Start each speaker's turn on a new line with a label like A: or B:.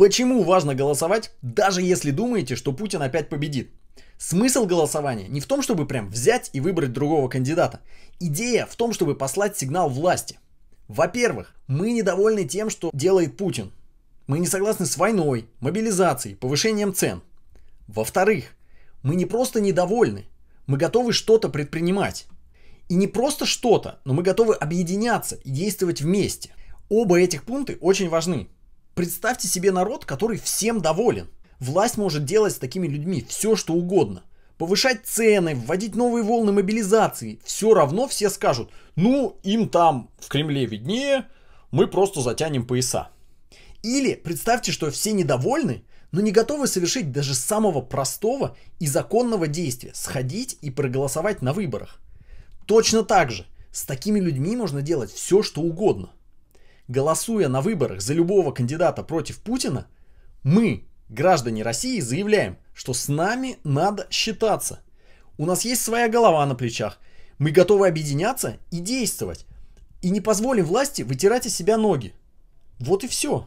A: Почему важно голосовать, даже если думаете, что Путин опять победит? Смысл голосования не в том, чтобы прям взять и выбрать другого кандидата. Идея в том, чтобы послать сигнал власти. Во-первых, мы недовольны тем, что делает Путин. Мы не согласны с войной, мобилизацией, повышением цен. Во-вторых, мы не просто недовольны, мы готовы что-то предпринимать. И не просто что-то, но мы готовы объединяться и действовать вместе. Оба этих пункта очень важны. Представьте себе народ, который всем доволен. Власть может делать с такими людьми все, что угодно. Повышать цены, вводить новые волны мобилизации. Все равно все скажут, ну им там в Кремле виднее, мы просто затянем пояса. Или представьте, что все недовольны, но не готовы совершить даже самого простого и законного действия – сходить и проголосовать на выборах. Точно так же, с такими людьми можно делать все, что угодно голосуя на выборах за любого кандидата против Путина, мы, граждане России, заявляем, что с нами надо считаться. У нас есть своя голова на плечах. Мы готовы объединяться и действовать. И не позволим власти вытирать из себя ноги. Вот и все.